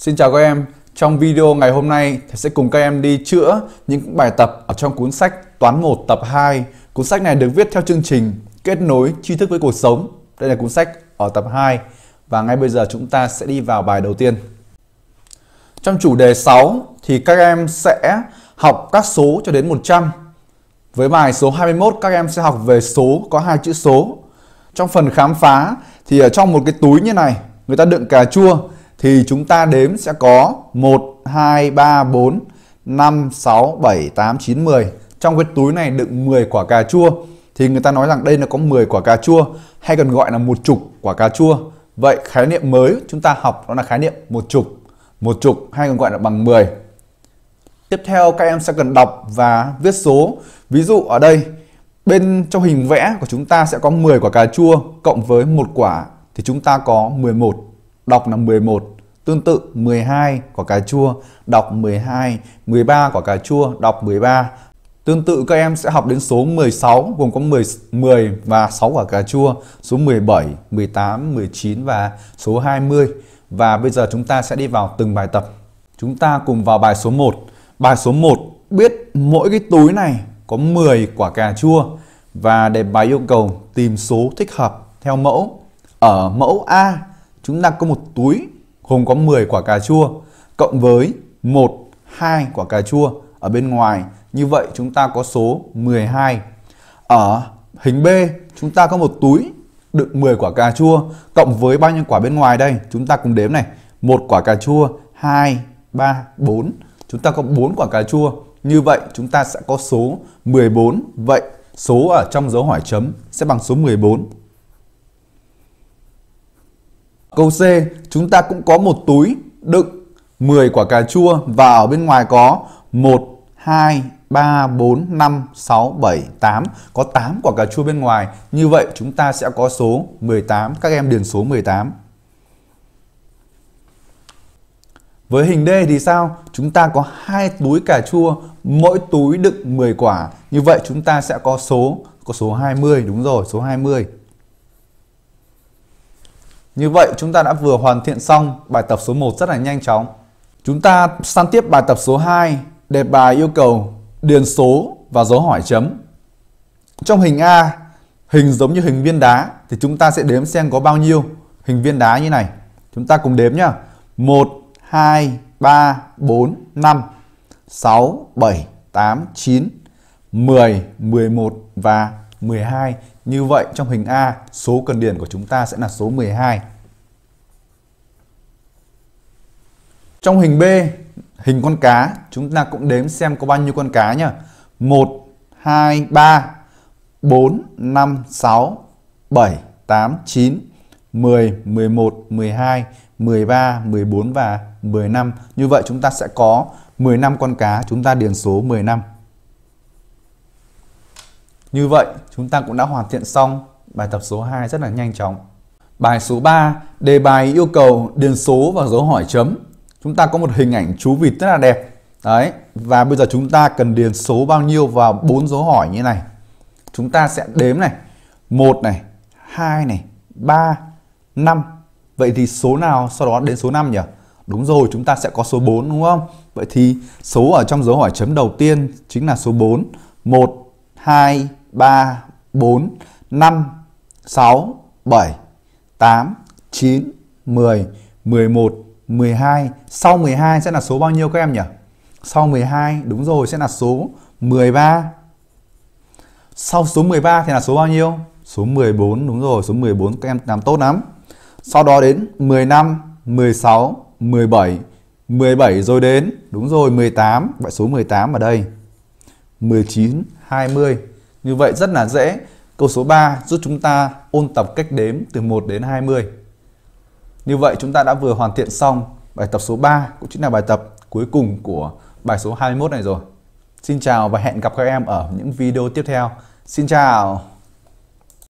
Xin chào các em, trong video ngày hôm nay thầy sẽ cùng các em đi chữa những bài tập ở trong cuốn sách Toán 1 tập 2. Cuốn sách này được viết theo chương trình Kết nối tri thức với cuộc sống. Đây là cuốn sách ở tập 2 và ngay bây giờ chúng ta sẽ đi vào bài đầu tiên. Trong chủ đề 6 thì các em sẽ học các số cho đến 100. Với bài số 21 các em sẽ học về số có hai chữ số. Trong phần khám phá thì ở trong một cái túi như này người ta đựng cà chua thì chúng ta đếm sẽ có 1, 2, 3, 4, 5, 6, 7, 8, 9, 10. Trong cái túi này đựng 10 quả cà chua thì người ta nói rằng đây nó có 10 quả cà chua hay còn gọi là một chục quả cà chua. Vậy khái niệm mới chúng ta học đó là khái niệm một chục, một chục hay còn gọi là bằng 10. Tiếp theo các em sẽ cần đọc và viết số. Ví dụ ở đây bên trong hình vẽ của chúng ta sẽ có 10 quả cà chua cộng với một quả thì chúng ta có 11 đọc là 11. Tương tự 12 quả cà chua, đọc 12, 13 quả cà chua, đọc 13. Tương tự các em sẽ học đến số 16 gồm có 10, 10 và 6 quả cà chua, số 17, 18, 19 và số 20. Và bây giờ chúng ta sẽ đi vào từng bài tập. Chúng ta cùng vào bài số 1. Bài số 1 biết mỗi cái túi này có 10 quả cà chua và đề bài yêu cầu tìm số thích hợp theo mẫu. Ở mẫu A chúng ta có một túi gồm có 10 quả cà chua cộng với 1 2 quả cà chua ở bên ngoài. Như vậy chúng ta có số 12. Ở hình B chúng ta có một túi đựng 10 quả cà chua cộng với bao nhiêu quả bên ngoài đây? Chúng ta cùng đếm này. Một quả cà chua, 2 3 4. Chúng ta có 4 quả cà chua. Như vậy chúng ta sẽ có số 14. Vậy số ở trong dấu hỏi chấm sẽ bằng số 14. Câu C, chúng ta cũng có một túi đựng 10 quả cà chua và ở bên ngoài có 1, 2, 3, 4, 5, 6, 7, 8. Có 8 quả cà chua bên ngoài. Như vậy chúng ta sẽ có số 18. Các em điền số 18. Với hình D thì sao? Chúng ta có hai túi cà chua, mỗi túi đựng 10 quả. Như vậy chúng ta sẽ có số có số 20 đúng rồi, số 20. Như vậy chúng ta đã vừa hoàn thiện xong bài tập số 1 rất là nhanh chóng. Chúng ta sang tiếp bài tập số 2, đề bài yêu cầu điền số và dấu hỏi chấm. Trong hình A, hình giống như hình viên đá thì chúng ta sẽ đếm xem có bao nhiêu hình viên đá như này. Chúng ta cùng đếm nhá. 1 2 3 4 5 6 7 8 9 10 11 và 12 như vậy trong hình A, số cần điền của chúng ta sẽ là số 12. Trong hình B, hình con cá, chúng ta cũng đếm xem có bao nhiêu con cá nhá. 1 2 3 4 5 6 7 8 9 10 11 12 13 14 và 15. Như vậy chúng ta sẽ có 15 con cá, chúng ta điền số 15. Như vậy, chúng ta cũng đã hoàn thiện xong bài tập số 2 rất là nhanh chóng. Bài số 3, đề bài yêu cầu điền số và dấu hỏi chấm. Chúng ta có một hình ảnh chú vịt rất là đẹp. Đấy, và bây giờ chúng ta cần điền số bao nhiêu vào bốn dấu hỏi như này. Chúng ta sẽ đếm này, một này, hai này, ba, năm. Vậy thì số nào sau đó đến số 5 nhỉ? Đúng rồi, chúng ta sẽ có số 4 đúng không? Vậy thì số ở trong dấu hỏi chấm đầu tiên chính là số 4. 1, 2, 3, 4, 5, 6, 7, 8, 9, 10, 11, 12. Sau 12 sẽ là số bao nhiêu các em nhỉ? Sau 12 đúng rồi sẽ là số 13. Sau số 13 thì là số bao nhiêu? Số 14 đúng rồi, số 14 các em làm tốt lắm. Sau đó đến 15, 16, 17, 17 rồi đến đúng rồi 18, vậy số 18 ở đây. 19, 20. Như vậy rất là dễ. Câu số 3 giúp chúng ta ôn tập cách đếm từ 1 đến 20. Như vậy chúng ta đã vừa hoàn thiện xong bài tập số 3 cũng chính là bài tập cuối cùng của bài số 21 này rồi. Xin chào và hẹn gặp các em ở những video tiếp theo. Xin chào.